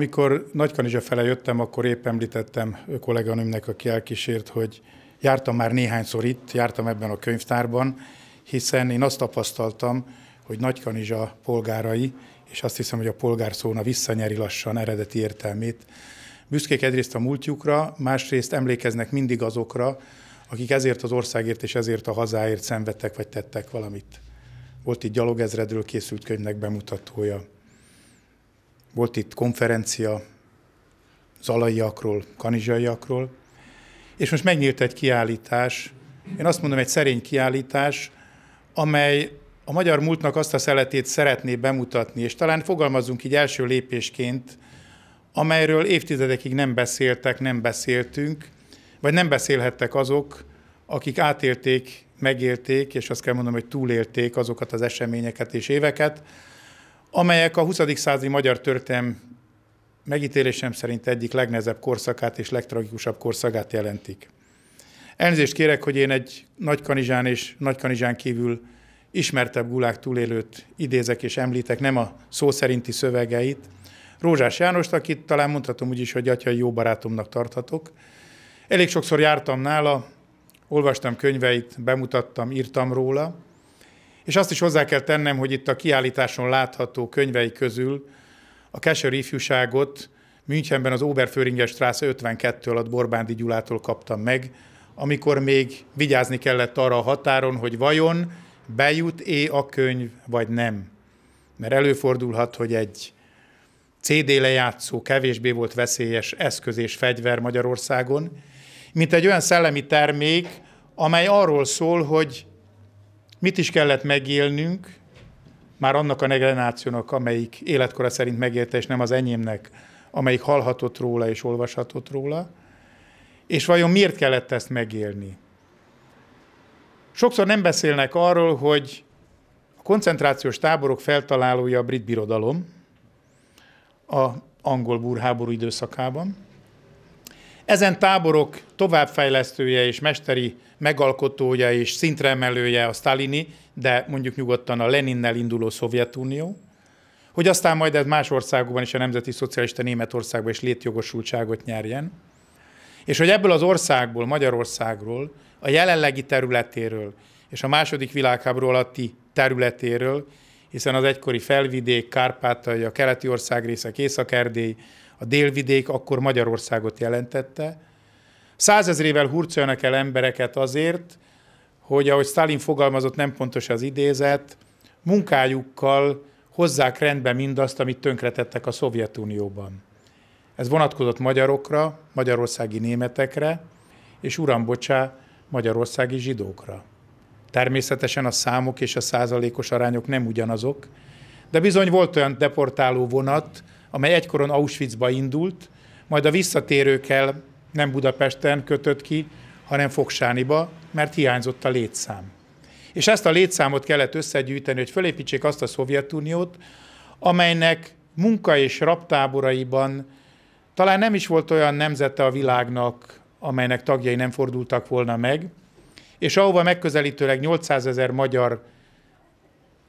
Amikor Nagykanizsa fele jöttem, akkor épp említettem kolléganőmnek, aki elkísért, hogy jártam már néhányszor itt, jártam ebben a könyvtárban, hiszen én azt tapasztaltam, hogy Nagykanizsa polgárai, és azt hiszem, hogy a polgár szóna visszanyeri lassan eredeti értelmét. Büszkék egyrészt a múltjukra, másrészt emlékeznek mindig azokra, akik ezért az országért és ezért a hazáért szenvedtek vagy tettek valamit. Volt itt gyalogezredről készült könyvnek bemutatója. Volt itt konferencia zalaiakról, kanizsaiakról, és most megnyílt egy kiállítás, én azt mondom, egy szerény kiállítás, amely a magyar múltnak azt a szeletét szeretné bemutatni, és talán fogalmazunk így első lépésként, amelyről évtizedekig nem beszéltek, nem beszéltünk, vagy nem beszélhettek azok, akik átélték, megélték, és azt kell mondom, hogy túlélték azokat az eseményeket és éveket, amelyek a 20. századi magyar történelm megítélésem szerint egyik legnehezebb korszakát és legtragikusabb korszakát jelentik. Elnézést kérek, hogy én egy nagykanizsán és nagykanizsán kívül ismertebb gulák túlélőt idézek és említek, nem a szó szerinti szövegeit. Rózsás Jánost, akit talán mondhatom úgy is, hogy atyai jó barátomnak tarthatok. Elég sokszor jártam nála, olvastam könyveit, bemutattam, írtam róla, és azt is hozzá kell tennem, hogy itt a kiállításon látható könyvei közül a Keser ifjúságot Münchenben az Oberföringer Strasse 52 alatt Borbándi Gyulától kaptam meg, amikor még vigyázni kellett arra a határon, hogy vajon bejut-é a könyv, vagy nem. Mert előfordulhat, hogy egy CD lejátszó kevésbé volt veszélyes eszköz és fegyver Magyarországon, mint egy olyan szellemi termék, amely arról szól, hogy Mit is kellett megélnünk, már annak a generációnak, amelyik életkora szerint megélte, és nem az enyémnek, amelyik hallhatott róla és olvashatott róla, és vajon miért kellett ezt megélni? Sokszor nem beszélnek arról, hogy a koncentrációs táborok feltalálója a brit birodalom a angol búrháború időszakában. Ezen táborok továbbfejlesztője és mesteri megalkotója és szintre emelője a Stalini, de mondjuk nyugodtan a Leninnel induló Szovjetunió, hogy aztán majd ez más országokban is a Nemzeti Szocialista Németországban is létjogosultságot nyerjen, és hogy ebből az országból, Magyarországról, a jelenlegi területéről és a második világháború alatti területéről, hiszen az egykori felvidék, Kárpátalja, a keleti országrészek, Észak-Erdély, a délvidék akkor Magyarországot jelentette, százezrével hurcoljanak el embereket azért, hogy ahogy Stalin fogalmazott, nem pontos az idézet, munkájukkal hozzák rendbe mindazt, amit tönkretettek a Szovjetunióban. Ez vonatkozott magyarokra, magyarországi németekre, és uram, bocsá, magyarországi zsidókra. Természetesen a számok és a százalékos arányok nem ugyanazok, de bizony volt olyan deportáló vonat, amely egykoron Auschwitzba indult, majd a visszatérőkkel nem Budapesten kötött ki, hanem Fogsániba, mert hiányzott a létszám. És ezt a létszámot kellett összegyűjteni, hogy fölépítsék azt a Szovjetuniót, amelynek munka és raptáboraiban talán nem is volt olyan nemzete a világnak, amelynek tagjai nem fordultak volna meg, és ahova megközelítőleg 800 ezer magyar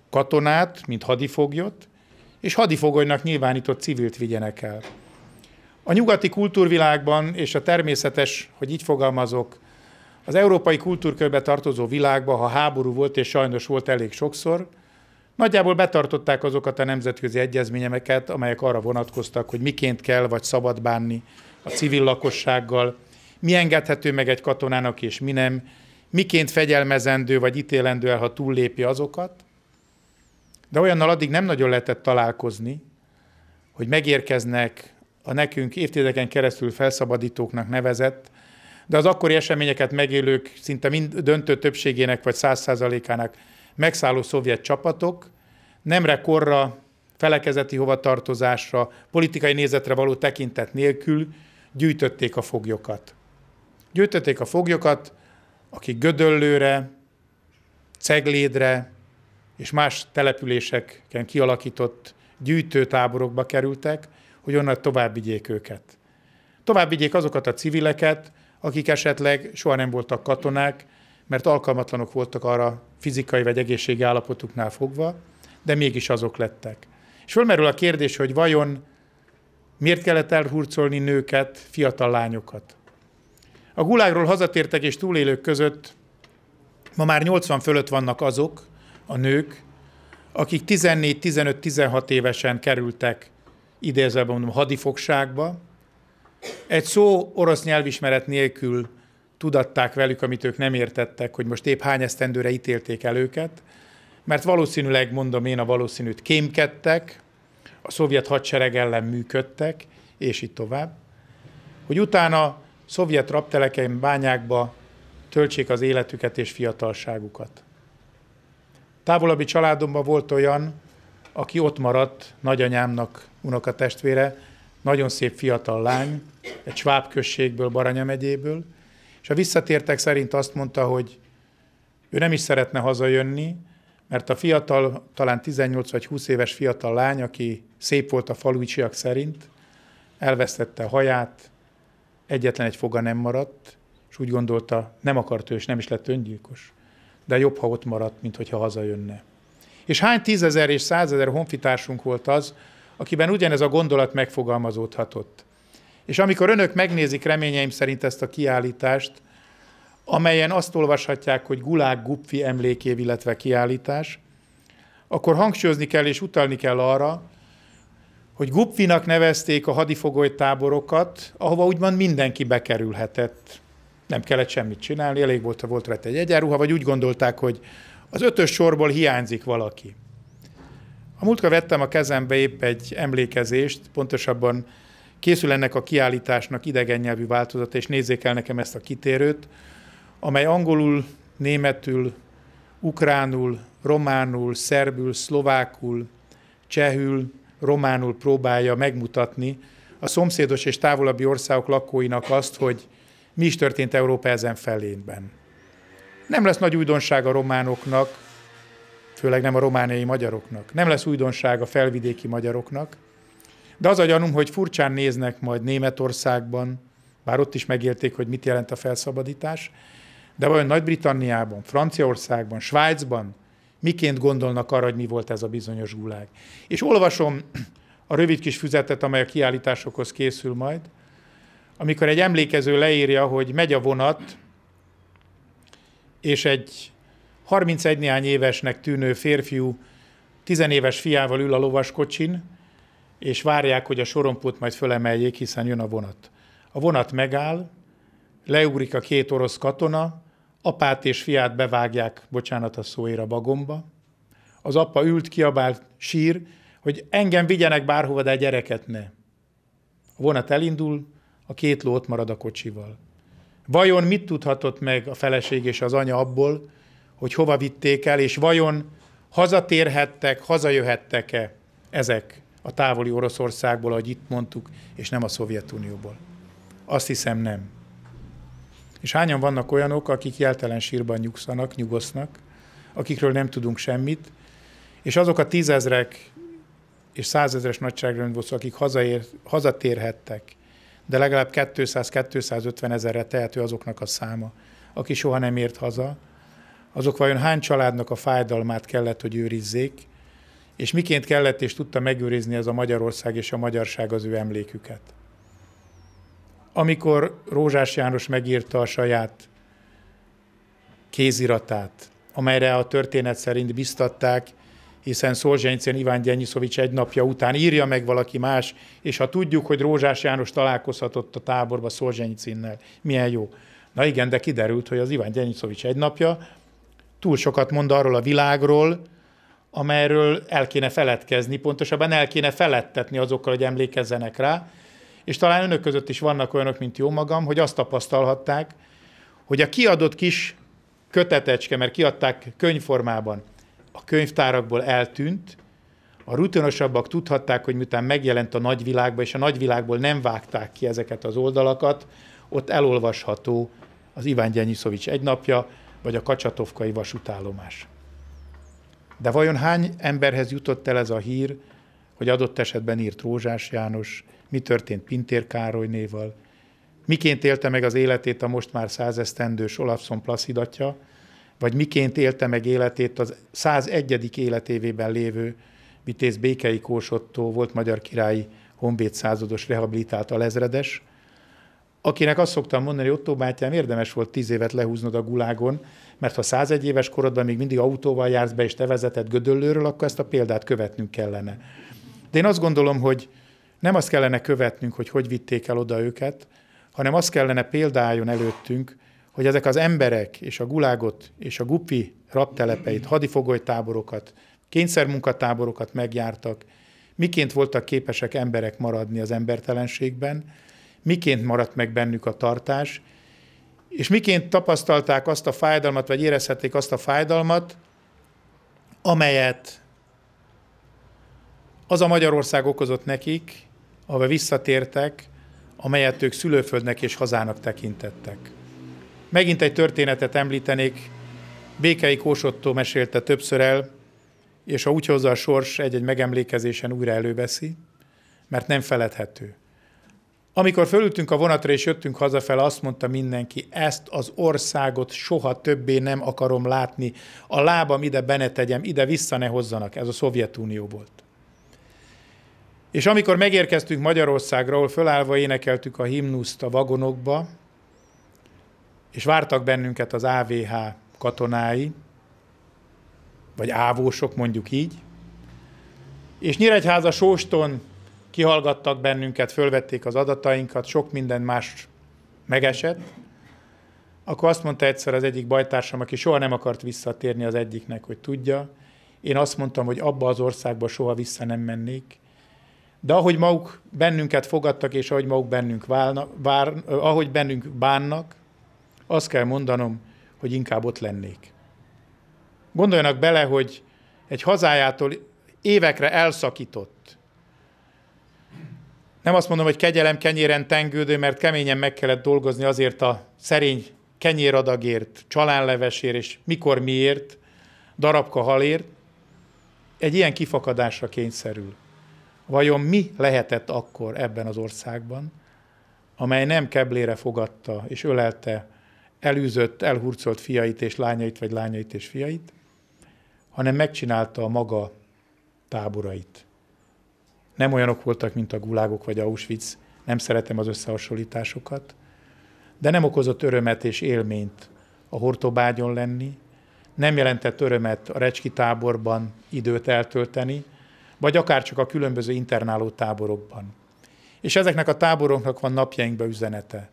katonát, mint hadifoglyot, és hadifogolynak nyilvánított civilt vigyenek el. A nyugati kultúrvilágban és a természetes, hogy így fogalmazok, az európai kultúrkörbe tartozó világban, ha háború volt, és sajnos volt elég sokszor, nagyjából betartották azokat a nemzetközi egyezményeket, amelyek arra vonatkoztak, hogy miként kell vagy szabad bánni a civil lakossággal, mi engedhető meg egy katonának és mi nem, miként fegyelmezendő vagy ítélendő el, ha túllépi azokat. De olyannal addig nem nagyon lehetett találkozni, hogy megérkeznek a nekünk évtizedeken keresztül felszabadítóknak nevezett, de az akkori eseményeket megélők szinte mind döntő többségének vagy száz százalékának megszálló szovjet csapatok nemre korra, felekezeti hovatartozásra, politikai nézetre való tekintet nélkül gyűjtötték a foglyokat. Gyűjtötték a foglyokat, akik Gödöllőre, Ceglédre és más településeken kialakított gyűjtőtáborokba kerültek, hogy onnan tovább vigyék őket. Tovább vigyék azokat a civileket, akik esetleg soha nem voltak katonák, mert alkalmatlanok voltak arra fizikai vagy egészségi állapotuknál fogva, de mégis azok lettek. És fölmerül a kérdés, hogy vajon miért kellett elhurcolni nőket, fiatal lányokat? A gulágról hazatértek és túlélők között ma már 80 fölött vannak azok, a nők, akik 14, 15, 16 évesen kerültek idézelben mondom, hadifogságba. Egy szó orosz nyelvismeret nélkül tudatták velük, amit ők nem értettek, hogy most épp hány esztendőre ítélték el őket, mert valószínűleg, mondom én a valószínűt, kémkedtek, a szovjet hadsereg ellen működtek, és így tovább, hogy utána szovjet raptelekeim bányákba töltsék az életüket és fiatalságukat. Távolabbi családomban volt olyan, aki ott maradt, nagyanyámnak unokatestvére, nagyon szép fiatal lány, egy sváb községből, Baranya megyéből, és a visszatértek szerint azt mondta, hogy ő nem is szeretne hazajönni, mert a fiatal, talán 18 vagy 20 éves fiatal lány, aki szép volt a falujcsiak szerint, elvesztette a haját, egyetlen egy foga nem maradt, és úgy gondolta, nem akart ő, és nem is lett öngyilkos. De jobb, ha ott maradt, mint hogyha hazajönne. És hány tízezer és százezer honfitársunk volt az, akiben ugyanez a gondolat megfogalmazódhatott. És amikor önök megnézik reményeim szerint ezt a kiállítást, amelyen azt olvashatják, hogy Gulág Gupfi emlékév, illetve kiállítás, akkor hangsúlyozni kell és utalni kell arra, hogy Gupfinak nevezték a hadifogolytáborokat, ahova úgymond mindenki bekerülhetett. Nem kellett semmit csinálni, elég volt, ha volt rajta egy egyenruha, vagy úgy gondolták, hogy az ötös sorból hiányzik valaki. A múltkor vettem a kezembe épp egy emlékezést, pontosabban készül ennek a kiállításnak idegen nyelvű változata, és nézzék el nekem ezt a kitérőt, amely angolul, németül, ukránul, románul, szerbül, szlovákul, csehül, románul próbálja megmutatni a szomszédos és távolabbi országok lakóinak azt, hogy mi is történt Európa ezen felénben. Nem lesz nagy újdonság a románoknak, főleg nem a romániai magyaroknak. Nem lesz újdonság a felvidéki magyaroknak, de az a gyanúm, hogy furcsán néznek majd Németországban, bár ott is megérték, hogy mit jelent a felszabadítás, de vajon Nagy-Britanniában, Franciaországban, Svájcban miként gondolnak arra, hogy mi volt ez a bizonyos gulág. És olvasom a rövid kis füzetet, amely a kiállításokhoz készül majd, amikor egy emlékező leírja, hogy megy a vonat, és egy 31 néhány évesnek tűnő férfiú tizenéves fiával ül a lovaskocsin, és várják, hogy a sorompót majd fölemeljék, hiszen jön a vonat. A vonat megáll, leugrik a két orosz katona, apát és fiát bevágják, bocsánat a szóért, a bagomba. Az apa ült, kiabált, sír, hogy engem vigyenek bárhova, de a gyereket ne. A vonat elindul, a két lót marad a kocsival. Vajon mit tudhatott meg a feleség és az anya abból, hogy hova vitték el, és vajon hazatérhettek, hazajöhettek-e ezek a távoli Oroszországból, ahogy itt mondtuk, és nem a Szovjetunióból? Azt hiszem nem. És hányan vannak olyanok, akik jeltelen sírban nyugszanak, nyugosznak, akikről nem tudunk semmit, és azok a tízezrek és százezres nagyságrendben akik hazaér, hazatérhettek, de legalább 200-250 ezerre tehető azoknak a száma, aki soha nem ért haza, azok vajon hány családnak a fájdalmát kellett, hogy őrizzék, és miként kellett és tudta megőrizni ez a Magyarország és a magyarság az ő emléküket. Amikor Rózsás János megírta a saját kéziratát, amelyre a történet szerint biztatták hiszen Szolzsenycén Iván Gyennyiszovics egy napja után írja meg valaki más, és ha tudjuk, hogy Rózsás János találkozhatott a táborba Szolzsenycinnel, milyen jó. Na igen, de kiderült, hogy az Iván Gyennyiszovics egy napja túl sokat mond arról a világról, amelyről el kéne feledkezni, pontosabban el kéne felettetni azokkal, hogy emlékezzenek rá, és talán önök között is vannak olyanok, mint jó magam, hogy azt tapasztalhatták, hogy a kiadott kis kötetecske, mert kiadták könyvformában, a könyvtárakból eltűnt, a rutinosabbak tudhatták, hogy miután megjelent a nagyvilágba, és a nagyvilágból nem vágták ki ezeket az oldalakat, ott elolvasható az Iván Gyenyiszovics egy napja, vagy a Kacsatovkai vasútállomás. De vajon hány emberhez jutott el ez a hír, hogy adott esetben írt Rózsás János, mi történt Pintér Károly néval, miként élte meg az életét a most már százesztendős Olafson atya, vagy miként élte meg életét az 101. életévében lévő vitéz Békei Kósottó volt magyar királyi honvéd százados rehabilitált alezredes, akinek azt szoktam mondani, hogy Otto bátyám érdemes volt tíz évet lehúznod a gulágon, mert ha 101 éves korodban még mindig autóval jársz be és te vezetett Gödöllőről, akkor ezt a példát követnünk kellene. De én azt gondolom, hogy nem azt kellene követnünk, hogy hogy vitték el oda őket, hanem azt kellene példájon előttünk, hogy ezek az emberek és a gulágot és a gupi raptelepeit, hadifogolytáborokat, kényszermunkatáborokat megjártak, miként voltak képesek emberek maradni az embertelenségben, miként maradt meg bennük a tartás, és miként tapasztalták azt a fájdalmat, vagy érezhették azt a fájdalmat, amelyet az a Magyarország okozott nekik, ahol visszatértek, amelyet ők szülőföldnek és hazának tekintettek. Megint egy történetet említenék, Békei Kósottó mesélte többször el, és ha úgy hozza a sors, egy-egy megemlékezésen újra előveszi, mert nem feledhető. Amikor fölültünk a vonatra és jöttünk hazafel, azt mondta mindenki, ezt az országot soha többé nem akarom látni, a lábam ide be tegyem, ide vissza ne hozzanak. Ez a Szovjetunió volt. És amikor megérkeztünk Magyarországra, ahol fölállva énekeltük a himnuszt a vagonokba, és vártak bennünket az AVH katonái, vagy ávósok mondjuk így, és Nyíregyháza Sóston kihallgattak bennünket, fölvették az adatainkat, sok minden más megesett, akkor azt mondta egyszer az egyik bajtársam, aki soha nem akart visszatérni az egyiknek, hogy tudja, én azt mondtam, hogy abba az országba soha vissza nem mennék, de ahogy maguk bennünket fogadtak, és ahogy maguk bennünk, válna, vár, ahogy bennünk bánnak, azt kell mondanom, hogy inkább ott lennék. Gondoljanak bele, hogy egy hazájától évekre elszakított, nem azt mondom, hogy kegyelem kenyéren tengődő, mert keményen meg kellett dolgozni azért a szerény kenyéradagért, csalánlevesért és mikor miért, darabka halért, egy ilyen kifakadásra kényszerül. Vajon mi lehetett akkor ebben az országban, amely nem keblére fogadta és ölelte elűzött, elhurcolt fiait és lányait, vagy lányait és fiait, hanem megcsinálta a maga táborait. Nem olyanok voltak, mint a gulágok vagy Auschwitz, nem szeretem az összehasonlításokat, de nem okozott örömet és élményt a hortobágyon lenni, nem jelentett örömet a recski táborban időt eltölteni, vagy akár csak a különböző internáló táborokban. És ezeknek a táboroknak van napjainkba üzenete,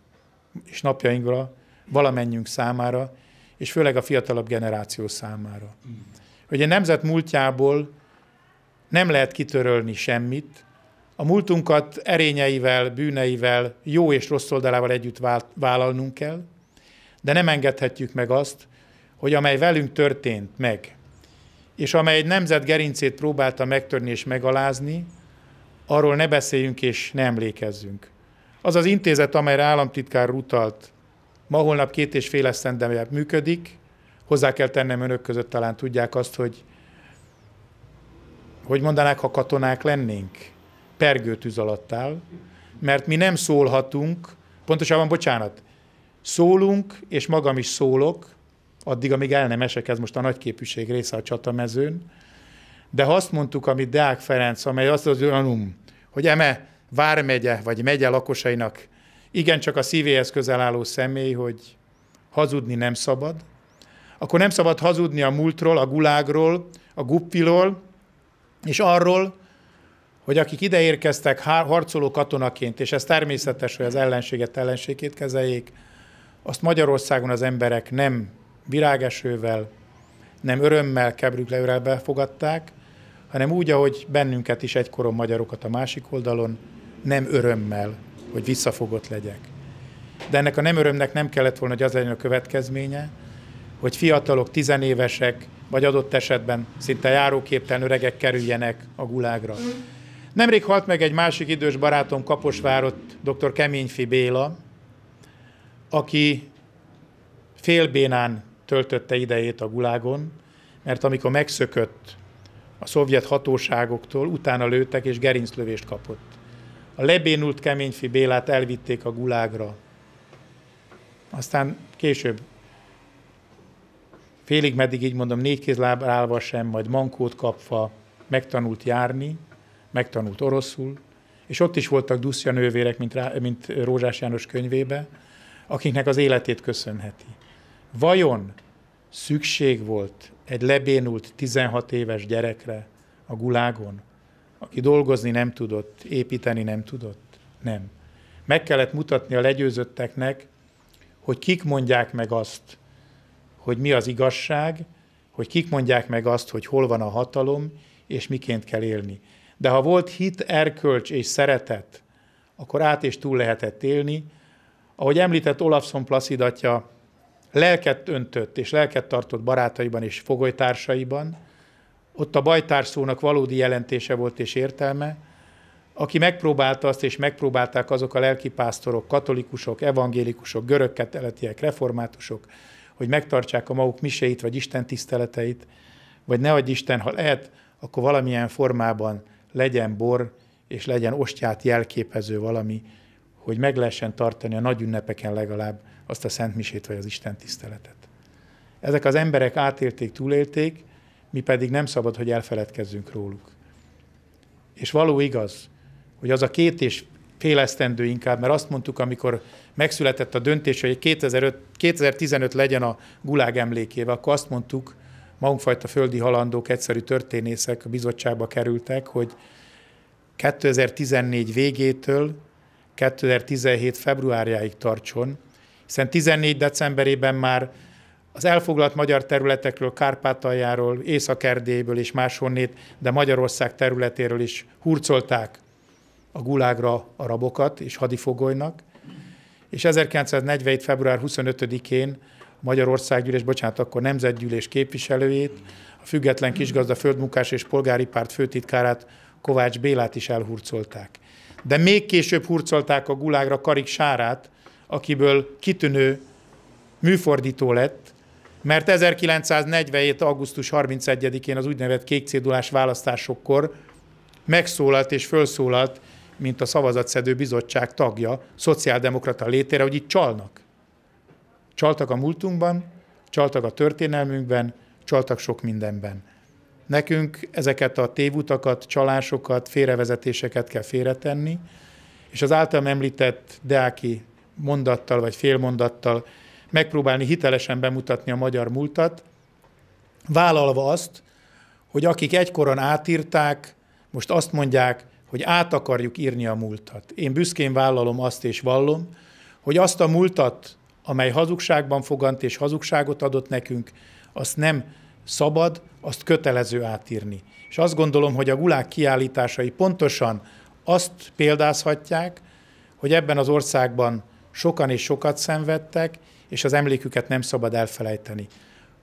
és napjainkra valamennyünk számára, és főleg a fiatalabb generáció számára. Hogy a nemzet múltjából nem lehet kitörölni semmit, a múltunkat erényeivel, bűneivel, jó és rossz oldalával együtt vállalnunk kell, de nem engedhetjük meg azt, hogy amely velünk történt meg, és amely egy nemzet gerincét próbálta megtörni és megalázni, arról ne beszéljünk és ne emlékezzünk. Az az intézet, amelyre államtitkár utalt, Ma holnap két és fél esztendemje működik. Hozzá kell tennem önök között talán tudják azt, hogy hogy mondanák, ha katonák lennénk? Pergőtűz alatt áll, mert mi nem szólhatunk, pontosabban, bocsánat, szólunk, és magam is szólok, addig, amíg el nem esek, ez most a nagyképűség része a csatamezőn, de ha azt mondtuk, amit Deák Ferenc, amely azt az önum, hogy eme vármegye, vagy megye lakosainak igencsak a szívéhez közel álló személy, hogy hazudni nem szabad, akkor nem szabad hazudni a múltról, a gulágról, a guppiról, és arról, hogy akik ide érkeztek harcoló katonaként, és ez természetes, hogy az ellenséget ellenségét kezeljék, azt Magyarországon az emberek nem virágesővel, nem örömmel, kebrükleőrel fogadták, hanem úgy, ahogy bennünket is egykoron magyarokat a másik oldalon, nem örömmel, hogy visszafogott legyek. De ennek a nem örömnek nem kellett volna, hogy az legyen a következménye, hogy fiatalok, tizenévesek, vagy adott esetben szinte járóképtelen öregek kerüljenek a gulágra. Mhm. Nemrég halt meg egy másik idős barátom Kaposvárot, dr. Keményfi Béla, aki félbénán töltötte idejét a gulágon, mert amikor megszökött a szovjet hatóságoktól, utána lőttek és gerinclövést kapott. A lebénult Keményfi Bélát elvitték a gulágra. Aztán később, félig meddig így mondom, négy kézlábra állva sem, majd mankót kapva megtanult járni, megtanult oroszul, és ott is voltak duszja nővérek, mint, rá, mint Rózsás János könyvébe, akiknek az életét köszönheti. Vajon szükség volt egy lebénult 16 éves gyerekre a gulágon, aki dolgozni nem tudott, építeni nem tudott. Nem. Meg kellett mutatni a legyőzötteknek, hogy kik mondják meg azt, hogy mi az igazság, hogy kik mondják meg azt, hogy hol van a hatalom, és miként kell élni. De ha volt hit, erkölcs és szeretet, akkor át és túl lehetett élni. Ahogy említett Olafson atya, lelket öntött és lelket tartott barátaiban és fogolytársaiban, ott a bajtárszónak valódi jelentése volt és értelme, aki megpróbálta azt, és megpróbálták azok a lelkipásztorok, katolikusok, evangélikusok, görögketeletiek, reformátusok, hogy megtartsák a maguk miseit, vagy Isten tiszteleteit, vagy ne adj Isten, ha lehet, akkor valamilyen formában legyen bor, és legyen ostját jelképező valami, hogy meg lehessen tartani a nagy ünnepeken legalább azt a szentmisét, vagy az Isten tiszteletet. Ezek az emberek átélték, túlélték, mi pedig nem szabad, hogy elfeledkezzünk róluk. És való igaz, hogy az a két és fél esztendő inkább, mert azt mondtuk, amikor megszületett a döntés, hogy 2005, 2015 legyen a gulág emlékéve, akkor azt mondtuk, magunkfajta földi halandók, egyszerű történészek a bizottságba kerültek, hogy 2014 végétől 2017 februárjáig tartson, hiszen 14 decemberében már az elfoglalt magyar területekről, Kárpátaljáról, Észak-Erdélyből és máshonnét, de Magyarország területéről is hurcolták a gulágra a rabokat és hadifogolynak, és 1947. február 25-én Magyarországgyűlés, bocsánat, akkor Nemzetgyűlés képviselőjét, a Független Kisgazda Földmunkás és Polgári Párt főtitkárát Kovács Bélát is elhurcolták. De még később hurcolták a gulágra Karik Sárát, akiből kitűnő műfordító lett, mert 1947. augusztus 31-én az úgynevezett kékcédulás választásokkor megszólalt és felszólalt, mint a szavazatszedő bizottság tagja, szociáldemokrata létére, hogy itt csalnak. Csaltak a múltunkban, csaltak a történelmünkben, csaltak sok mindenben. Nekünk ezeket a tévutakat, csalásokat, félrevezetéseket kell félretenni, és az általam említett Deáki mondattal vagy félmondattal megpróbálni hitelesen bemutatni a magyar múltat, vállalva azt, hogy akik egykoron átírták, most azt mondják, hogy át akarjuk írni a múltat. Én büszkén vállalom azt és vallom, hogy azt a múltat, amely hazugságban fogant és hazugságot adott nekünk, azt nem szabad, azt kötelező átírni. És azt gondolom, hogy a gulák kiállításai pontosan azt példázhatják, hogy ebben az országban sokan és sokat szenvedtek, és az emléküket nem szabad elfelejteni.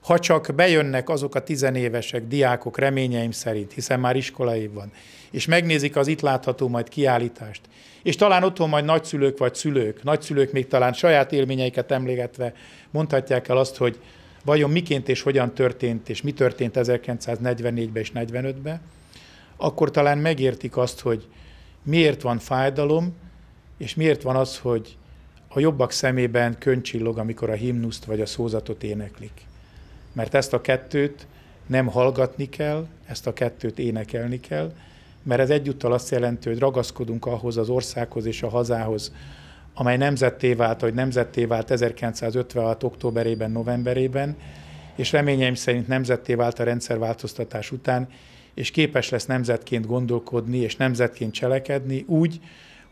Ha csak bejönnek azok a tizenévesek, diákok reményeim szerint, hiszen már iskolai van, és megnézik az itt látható majd kiállítást, és talán otthon majd nagyszülők vagy szülők, nagyszülők még talán saját élményeiket emlégetve mondhatják el azt, hogy vajon miként és hogyan történt, és mi történt 1944-ben és 45-ben, akkor talán megértik azt, hogy miért van fájdalom, és miért van az, hogy a jobbak szemében köncsillog, amikor a himnuszt vagy a szózatot éneklik. Mert ezt a kettőt nem hallgatni kell, ezt a kettőt énekelni kell, mert ez egyúttal azt jelenti, hogy ragaszkodunk ahhoz az országhoz és a hazához, amely nemzetté vált, hogy nemzetté vált 1956. októberében, novemberében, és reményeim szerint nemzetté vált a rendszerváltoztatás után, és képes lesz nemzetként gondolkodni és nemzetként cselekedni úgy,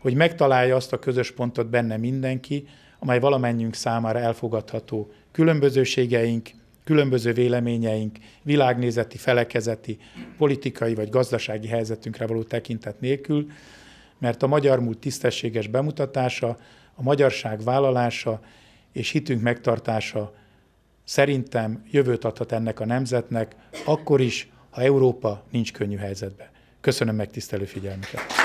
hogy megtalálja azt a közös pontot benne mindenki, amely valamennyünk számára elfogadható. Különbözőségeink, különböző véleményeink, világnézeti, felekezeti, politikai vagy gazdasági helyzetünkre való tekintet nélkül, mert a magyar múlt tisztességes bemutatása, a magyarság vállalása és hitünk megtartása szerintem jövőt adhat ennek a nemzetnek, akkor is, ha Európa nincs könnyű helyzetben. Köszönöm megtisztelő figyelmüket!